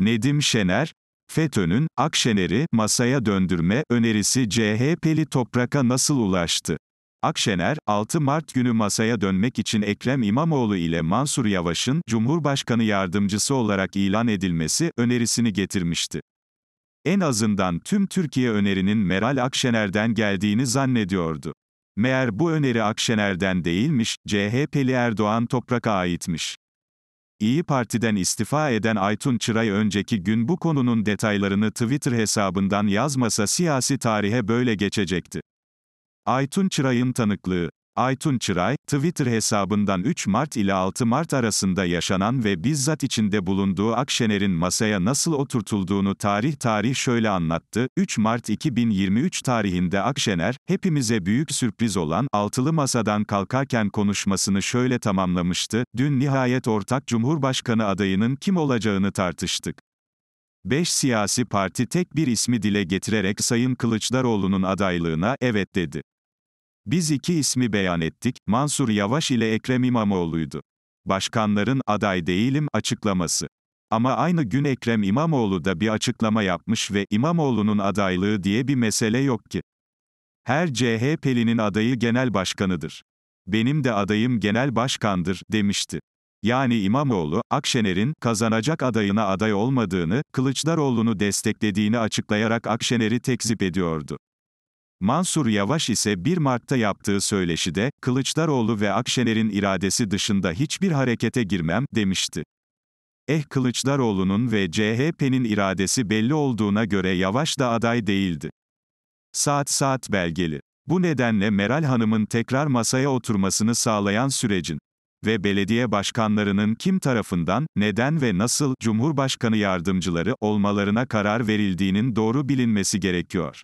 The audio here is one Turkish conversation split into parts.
Nedim Şener, FETÖ'nün, Akşener'i, masaya döndürme, önerisi CHP'li topraka nasıl ulaştı? Akşener, 6 Mart günü masaya dönmek için Ekrem İmamoğlu ile Mansur Yavaş'ın, Cumhurbaşkanı yardımcısı olarak ilan edilmesi, önerisini getirmişti. En azından tüm Türkiye önerinin Meral Akşener'den geldiğini zannediyordu. Meğer bu öneri Akşener'den değilmiş, CHP'li Erdoğan Toprak'a aitmiş. İyi Parti'den istifa eden Aytun Çıray önceki gün bu konunun detaylarını Twitter hesabından yazmasa siyasi tarihe böyle geçecekti. Aytun Çıray'ın tanıklığı Aytun Çıray, Twitter hesabından 3 Mart ile 6 Mart arasında yaşanan ve bizzat içinde bulunduğu Akşener'in masaya nasıl oturtulduğunu tarih tarih şöyle anlattı. 3 Mart 2023 tarihinde Akşener, hepimize büyük sürpriz olan altılı masadan kalkarken konuşmasını şöyle tamamlamıştı. Dün nihayet ortak Cumhurbaşkanı adayının kim olacağını tartıştık. 5 siyasi parti tek bir ismi dile getirerek Sayın Kılıçdaroğlu'nun adaylığına evet dedi. Biz iki ismi beyan ettik, Mansur Yavaş ile Ekrem İmamoğlu'ydu. Başkanların aday değilim açıklaması. Ama aynı gün Ekrem İmamoğlu da bir açıklama yapmış ve İmamoğlu'nun adaylığı diye bir mesele yok ki. Her CHP'linin adayı genel başkanıdır. Benim de adayım genel başkandır demişti. Yani İmamoğlu, Akşener'in kazanacak adayına aday olmadığını, Kılıçdaroğlu'nu desteklediğini açıklayarak Akşener'i tekzip ediyordu. Mansur Yavaş ise 1 Mart'ta yaptığı söyleşide, Kılıçdaroğlu ve Akşener'in iradesi dışında hiçbir harekete girmem, demişti. Eh Kılıçdaroğlu'nun ve CHP'nin iradesi belli olduğuna göre Yavaş da aday değildi. Saat saat belgeli. Bu nedenle Meral Hanım'ın tekrar masaya oturmasını sağlayan sürecin ve belediye başkanlarının kim tarafından, neden ve nasıl Cumhurbaşkanı yardımcıları olmalarına karar verildiğinin doğru bilinmesi gerekiyor.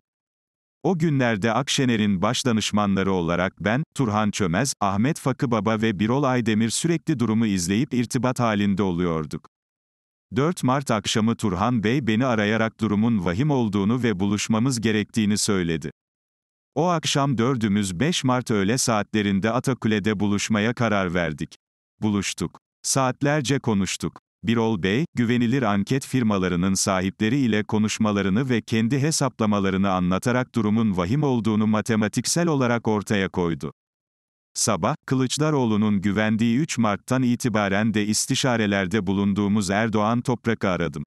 O günlerde Akşener'in başdanışmanları olarak ben, Turhan Çömez, Ahmet Fakı Baba ve Birol Aydemir sürekli durumu izleyip irtibat halinde oluyorduk. 4 Mart akşamı Turhan Bey beni arayarak durumun vahim olduğunu ve buluşmamız gerektiğini söyledi. O akşam dördümüz 5 Mart öğle saatlerinde Atakule'de buluşmaya karar verdik. Buluştuk. Saatlerce konuştuk. Birol Bey, güvenilir anket firmalarının sahipleri ile konuşmalarını ve kendi hesaplamalarını anlatarak durumun vahim olduğunu matematiksel olarak ortaya koydu. Sabah, Kılıçdaroğlu'nun güvendiği 3 Mart'tan itibaren de istişarelerde bulunduğumuz Erdoğan Toprak'ı aradım.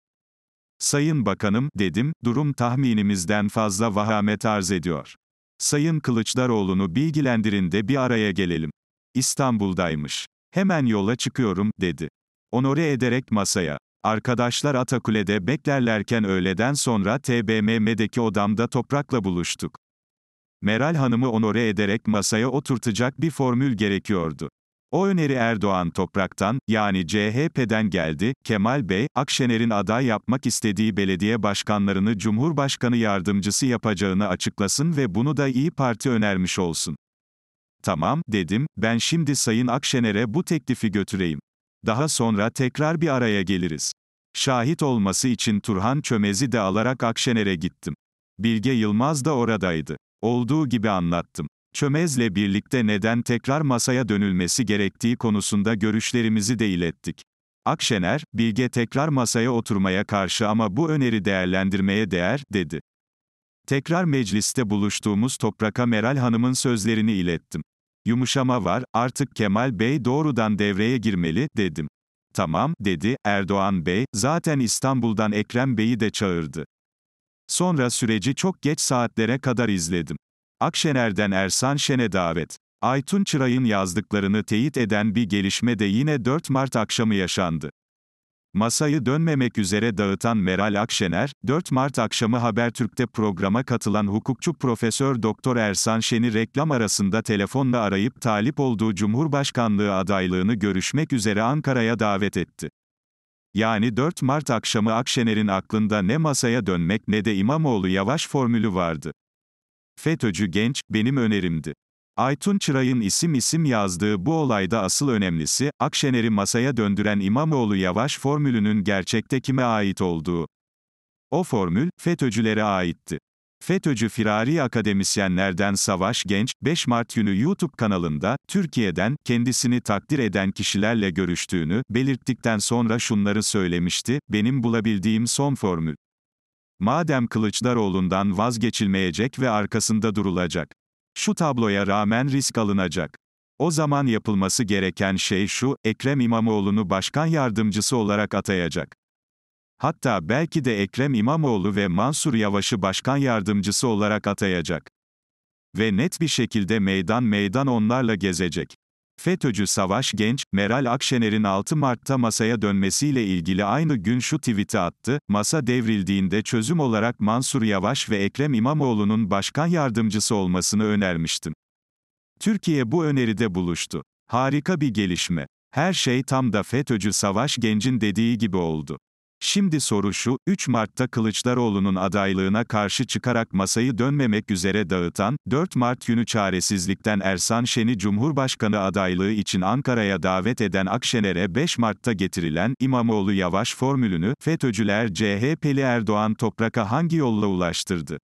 Sayın Bakanım, dedim, durum tahminimizden fazla vahamet arz ediyor. Sayın Kılıçdaroğlu'nu bilgilendirin de bir araya gelelim. İstanbul'daymış. Hemen yola çıkıyorum, dedi onore ederek masaya. Arkadaşlar Atakule'de beklerlerken öğleden sonra TBMM'deki odamda toprakla buluştuk. Meral Hanım'ı onore ederek masaya oturtacak bir formül gerekiyordu. O öneri Erdoğan Toprak'tan, yani CHP'den geldi, Kemal Bey, Akşener'in aday yapmak istediği belediye başkanlarını Cumhurbaşkanı yardımcısı yapacağını açıklasın ve bunu da İyi Parti önermiş olsun. Tamam, dedim, ben şimdi Sayın Akşener'e bu teklifi götüreyim. Daha sonra tekrar bir araya geliriz. Şahit olması için Turhan Çömez'i de alarak Akşener'e gittim. Bilge Yılmaz da oradaydı. Olduğu gibi anlattım. Çömez'le birlikte neden tekrar masaya dönülmesi gerektiği konusunda görüşlerimizi de ilettik. Akşener, Bilge tekrar masaya oturmaya karşı ama bu öneri değerlendirmeye değer, dedi. Tekrar mecliste buluştuğumuz Toprak'a Meral Hanım'ın sözlerini ilettim. Yumuşama var, artık Kemal Bey doğrudan devreye girmeli, dedim. Tamam, dedi, Erdoğan Bey, zaten İstanbul'dan Ekrem Bey'i de çağırdı. Sonra süreci çok geç saatlere kadar izledim. Akşener'den Ersan Şen'e davet. Aytun Çıray'ın yazdıklarını teyit eden bir gelişme de yine 4 Mart akşamı yaşandı. Masayı dönmemek üzere dağıtan Meral Akşener, 4 Mart akşamı Habertürk'te programa katılan hukukçu Profesör Doktor Ersan Şen'i reklam arasında telefonla arayıp talip olduğu Cumhurbaşkanlığı adaylığını görüşmek üzere Ankara'ya davet etti. Yani 4 Mart akşamı Akşener'in aklında ne masaya dönmek ne de İmamoğlu yavaş formülü vardı. FETÖ'cü genç, benim önerimdi. Aytun Çıray'ın isim isim yazdığı bu olayda asıl önemlisi, Akşener'i masaya döndüren İmamoğlu Yavaş formülünün gerçekte kime ait olduğu. O formül, FETÖ'cülere aitti. FETÖ'cü firari akademisyenlerden Savaş Genç, 5 Mart günü YouTube kanalında, Türkiye'den, kendisini takdir eden kişilerle görüştüğünü, belirttikten sonra şunları söylemişti, benim bulabildiğim son formül. Madem Kılıçdaroğlu'ndan vazgeçilmeyecek ve arkasında durulacak. Şu tabloya rağmen risk alınacak. O zaman yapılması gereken şey şu, Ekrem İmamoğlu'nu başkan yardımcısı olarak atayacak. Hatta belki de Ekrem İmamoğlu ve Mansur Yavaş'ı başkan yardımcısı olarak atayacak. Ve net bir şekilde meydan meydan onlarla gezecek. FETÖ'cü Savaş Genç, Meral Akşener'in 6 Mart'ta masaya dönmesiyle ilgili aynı gün şu tweet'i attı, masa devrildiğinde çözüm olarak Mansur Yavaş ve Ekrem İmamoğlu'nun başkan yardımcısı olmasını önermiştim. Türkiye bu öneride buluştu. Harika bir gelişme. Her şey tam da FETÖ'cü Savaş Genç'in dediği gibi oldu. Şimdi soru şu, 3 Mart'ta Kılıçdaroğlu'nun adaylığına karşı çıkarak masayı dönmemek üzere dağıtan, 4 Mart günü çaresizlikten Ersan Şen'i Cumhurbaşkanı adaylığı için Ankara'ya davet eden Akşener'e 5 Mart'ta getirilen İmamoğlu Yavaş formülünü, FETÖ'cüler CHP'li Erdoğan Toprak'a hangi yolla ulaştırdı?